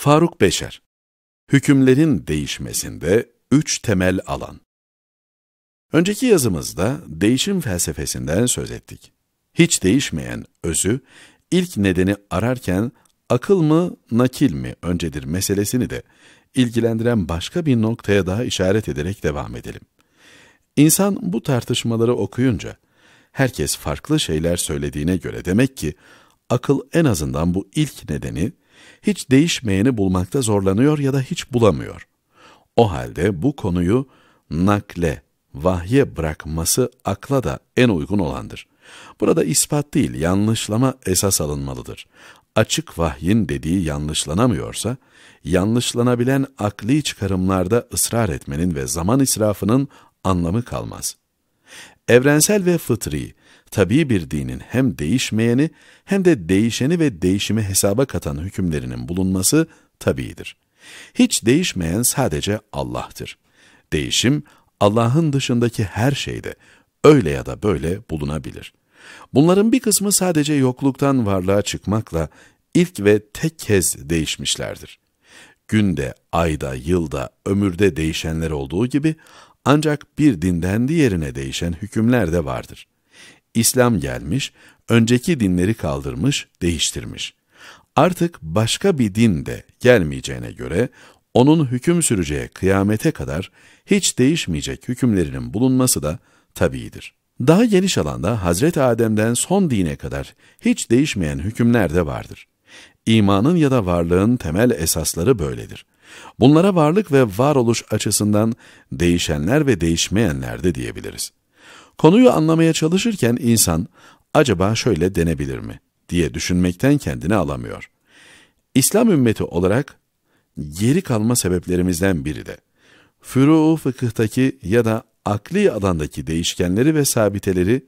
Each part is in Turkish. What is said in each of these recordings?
Faruk Beşer Hükümlerin değişmesinde üç temel alan. Önceki yazımızda değişim felsefesinden söz ettik. Hiç değişmeyen özü, ilk nedeni ararken akıl mı, nakil mi öncedir meselesini de ilgilendiren başka bir noktaya daha işaret ederek devam edelim. İnsan bu tartışmaları okuyunca, herkes farklı şeyler söylediğine göre demek ki, akıl en azından bu ilk nedeni, hiç değişmeyeni bulmakta zorlanıyor ya da hiç bulamıyor. O halde bu konuyu nakle, vahye bırakması akla da en uygun olandır. Burada ispat değil, yanlışlama esas alınmalıdır. Açık vahyin dediği yanlışlanamıyorsa, yanlışlanabilen akli çıkarımlarda ısrar etmenin ve zaman israfının anlamı kalmaz. Evrensel ve fıtri, tabii bir dinin hem değişmeyeni hem de değişeni ve değişimi hesaba katan hükümlerinin bulunması tabidir. Hiç değişmeyen sadece Allah'tır. Değişim Allah'ın dışındaki her şeyde öyle ya da böyle bulunabilir. Bunların bir kısmı sadece yokluktan varlığa çıkmakla ilk ve tek kez değişmişlerdir. Günde, ayda, yılda, ömürde değişenler olduğu gibi ancak bir dinden diğerine değişen hükümler de vardır.'' İslam gelmiş, önceki dinleri kaldırmış, değiştirmiş. Artık başka bir din de gelmeyeceğine göre onun hüküm süreceği kıyamete kadar hiç değişmeyecek hükümlerinin bulunması da tabidir. Daha geniş alanda Hazreti Adem'den son dine kadar hiç değişmeyen hükümler de vardır. İmanın ya da varlığın temel esasları böyledir. Bunlara varlık ve varoluş açısından değişenler ve değişmeyenler de diyebiliriz. Konuyu anlamaya çalışırken insan acaba şöyle denebilir mi diye düşünmekten kendini alamıyor. İslam ümmeti olarak geri kalma sebeplerimizden biri de furu fıkıhtaki ya da akli alandaki değişkenleri ve sabiteleri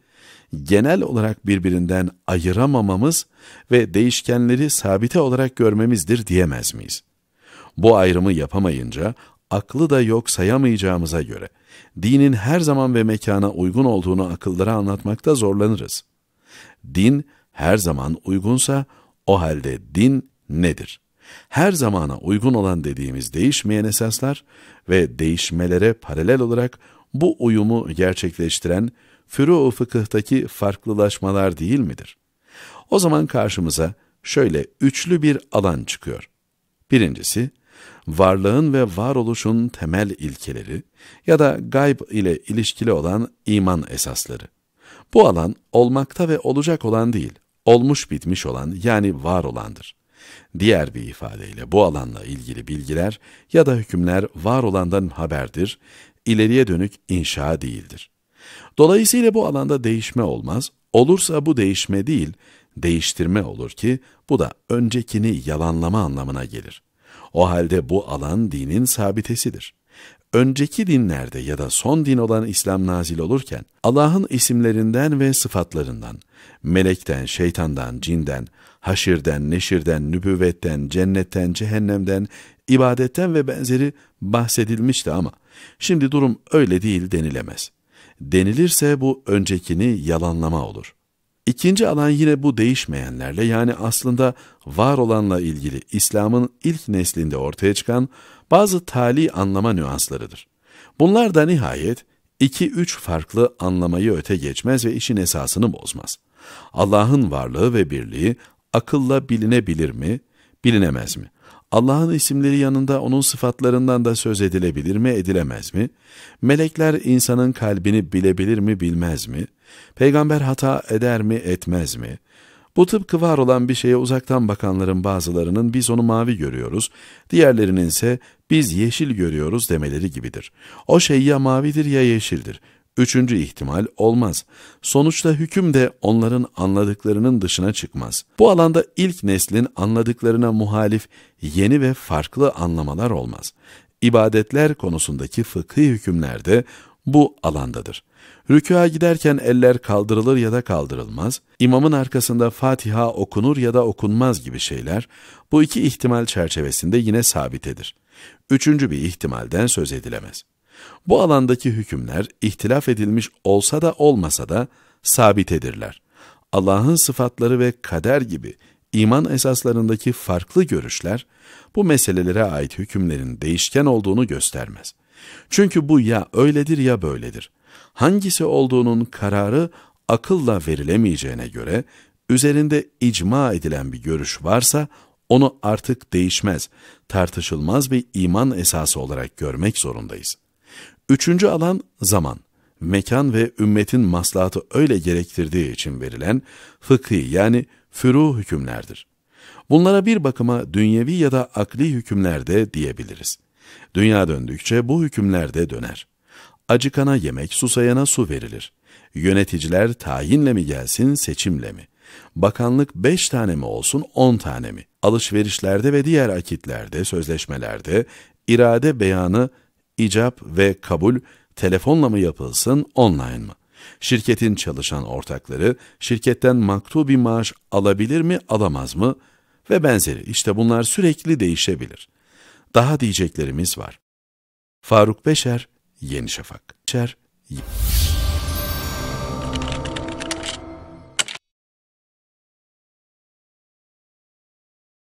genel olarak birbirinden ayıramamamız ve değişkenleri sabite olarak görmemizdir diyemez miyiz? Bu ayrımı yapamayınca aklı da yok sayamayacağımıza göre dinin her zaman ve mekana uygun olduğunu akıllara anlatmakta zorlanırız. Din her zaman uygunsa o halde din nedir? Her zamana uygun olan dediğimiz değişmeyen esaslar ve değişmelere paralel olarak bu uyumu gerçekleştiren furu fıkıhtaki farklılaşmalar değil midir? O zaman karşımıza şöyle üçlü bir alan çıkıyor. Birincisi, varlığın ve varoluşun temel ilkeleri ya da gayb ile ilişkili olan iman esasları. Bu alan olmakta ve olacak olan değil, olmuş bitmiş olan yani var olandır. Diğer bir ifadeyle bu alanla ilgili bilgiler ya da hükümler var olandan haberdir, ileriye dönük inşa değildir. Dolayısıyla bu alanda değişme olmaz, olursa bu değişme değil, değiştirme olur ki bu da öncekini yalanlama anlamına gelir. O halde bu alan dinin sabitesidir. Önceki dinlerde ya da son din olan İslam nazil olurken Allah'ın isimlerinden ve sıfatlarından, melekten, şeytandan, cinden, haşirden, neşirden, nübüvvetten, cennetten, cehennemden, ibadetten ve benzeri bahsedilmişti ama şimdi durum öyle değil denilemez. Denilirse bu öncekini yalanlama olur.'' İkinci alan yine bu değişmeyenlerle yani aslında var olanla ilgili İslam'ın ilk neslinde ortaya çıkan bazı tali anlama nüanslarıdır. Bunlar da nihayet iki üç farklı anlamayı öte geçmez ve işin esasını bozmaz. Allah'ın varlığı ve birliği akılla bilinebilir mi, bilinemez mi? Allah'ın isimleri yanında onun sıfatlarından da söz edilebilir mi, edilemez mi? Melekler insanın kalbini bilebilir mi, bilmez mi? Peygamber hata eder mi, etmez mi? Bu tıpkı var olan bir şeye uzaktan bakanların bazılarının biz onu mavi görüyoruz, diğerlerinin ise biz yeşil görüyoruz demeleri gibidir. O şey ya mavidir ya yeşildir. Üçüncü ihtimal olmaz. Sonuçta hüküm de onların anladıklarının dışına çıkmaz. Bu alanda ilk neslin anladıklarına muhalif yeni ve farklı anlamalar olmaz. İbadetler konusundaki fıkhi hükümler de bu alandadır. Rükûa giderken eller kaldırılır ya da kaldırılmaz, imamın arkasında Fatiha okunur ya da okunmaz gibi şeyler, bu iki ihtimal çerçevesinde yine sabitedir. Üçüncü bir ihtimalden söz edilemez. Bu alandaki hükümler ihtilaf edilmiş olsa da olmasa da sabitedirler. Allah'ın sıfatları ve kader gibi iman esaslarındaki farklı görüşler bu meselelere ait hükümlerin değişken olduğunu göstermez. Çünkü bu ya öyledir ya böyledir. Hangisi olduğunun kararı akılla verilemeyeceğine göre üzerinde icma edilen bir görüş varsa onu artık değişmez, tartışılmaz bir iman esası olarak görmek zorundayız. Üçüncü alan zaman. Mekan ve ümmetin maslahatı öyle gerektirdiği için verilen fıkhi yani furu hükümlerdir. Bunlara bir bakıma dünyevi ya da akli hükümler de diyebiliriz. Dünya döndükçe bu hükümler de döner. Acıkana yemek, susayana su verilir. Yöneticiler tayinle mi gelsin, seçimle mi? Bakanlık beş tane mi olsun, on tane mi? Alışverişlerde ve diğer akitlerde, sözleşmelerde irade beyanı icap ve kabul telefonla mı yapılsın, online mı? Şirketin çalışan ortakları şirketten maktubi maaş alabilir mi, alamaz mı? Ve benzeri işte bunlar sürekli değişebilir. Daha diyeceklerimiz var. Faruk Beşer, Yeni Şafak. Beşer, Yeni